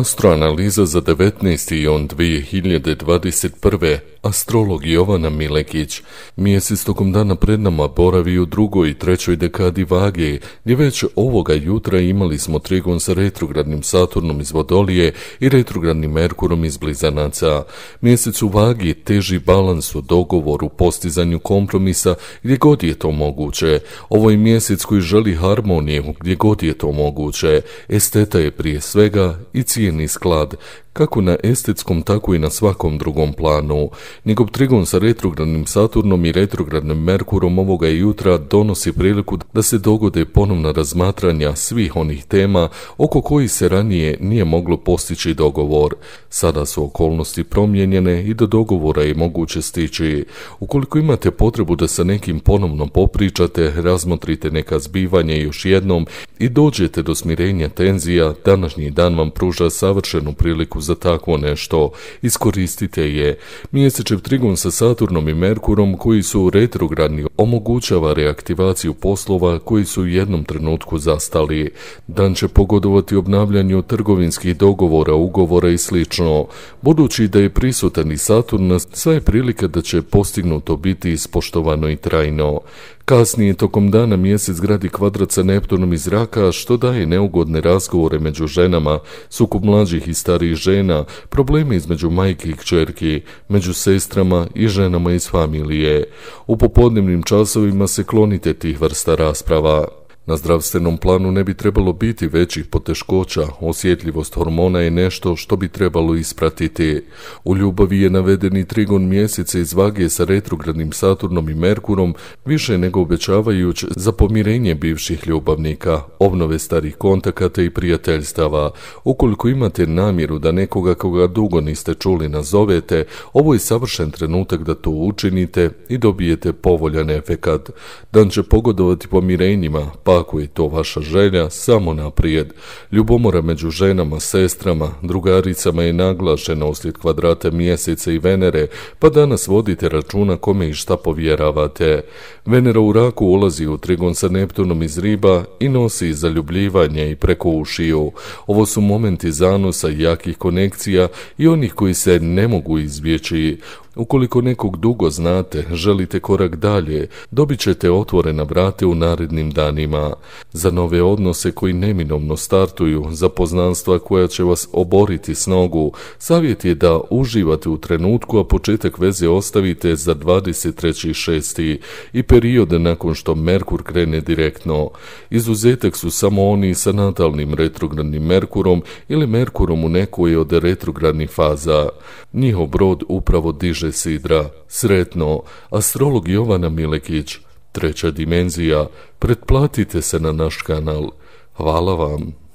Astroanaliza za 19. i on 2021 astrolog Jovana Milekić. Mjesec tokom dana pred nama boravi u drugoj i trećoj dekadi vage, gdje već ovoga jutra imali smo trigon sa retrogradnim Saturnom iz Vodolije i retrogradnim Merkurom iz Blizanaca. Mjesec u vagi teži balans u dogovoru, postizanju kompromisa gdje god je to moguće. Ovo je mjesec koji želi harmoniju gdje god je to moguće. Esteta je prije svega i cijeni sklad, kako na estetskom, tako i na svakom drugom planu. Njegov trigon sa retrogradnim Saturnom i retrogradnim Merkurom ovoga jutra donosi priliku da se dogode ponovna razmatranja svih onih tema oko kojih se ranije nije moglo postići dogovor. Sada su okolnosti promijenjene i do dogovora je moguće stići. Ukoliko imate potrebu da sa nekim ponovno popričate, razmotrite neka zbivanja još jednom i dođete do smirenja tenzija, današnji dan vam pruža savršenu priliku za takvo nešto. Iskoristite je. Mjesečev trigon sa Saturnom i Merkurom koji su retrogradni omogućava reaktivaciju poslova koji su u jednom trenutku zastali. Dan će pogodovati obnavljanju trgovinskih dogovora, ugovora i sl. Budući da je prisutan i Saturn, sva je prilika da će postignuto biti ispoštovano i trajno. Kasnije tokom dana mjesec gradi kvadrat sa Neptunom iz raka, što daje neugodne razgovore među ženama, sukup mlađih i starijih žena, probleme između majke i kćerki, među sestrama i ženama iz familije. U popodnevnim časovima se klonite tih vrsta rasprava. Na zdravstvenom planu ne bi trebalo biti većih poteškoća, osjetljivost hormona je nešto što bi trebalo ispratiti. U ljubavi je navedeni trigon mjeseca iz vage sa retrogradnim Saturnom i Merkurom više nego obećavajuć za pomirenje bivših ljubavnika, obnove starih kontakata i prijateljstava. Ukoliko imate namjeru da nekoga koga dugo niste čuli nazovete, ovo je savršen trenutak da to učinite i dobijete povoljan efekat. Dan će pogodovati pomirenjima, pa ako je to vaša želja, samo naprijed. Ljubomora među ženama, sestrama, drugaricama je naglašena uslijed kvadrata mjeseca i Venere, pa danas vodite računa kome i šta povjeravate. Venera u raku ulazi u trigon sa Neptunom iz riba i nosi zaljubljivanje i preko ušiju. Ovo su momenti zanosa i jakih konekcija i onih koji se ne mogu izbjeći. Ukoliko nekog dugo znate, želite korak dalje, dobit ćete otvorena vrate u narednim danima. Za nove odnose koji neminovno startuju, za poznanstva koja će vas oboriti s nogu, savjet je da uživate u trenutku, a početak veze ostavite za 23.6. i periode nakon što Merkur krene direktno. Izuzetak su samo oni sa natalnim retrogradnim Merkurom ili Merkurom u nekoj od retrogradnih faza. Njihov brod upravo diže sidra, sretno, astrolog Jovana Milekić, treća dimenzija, pretplatite se na naš kanal. Hvala vam.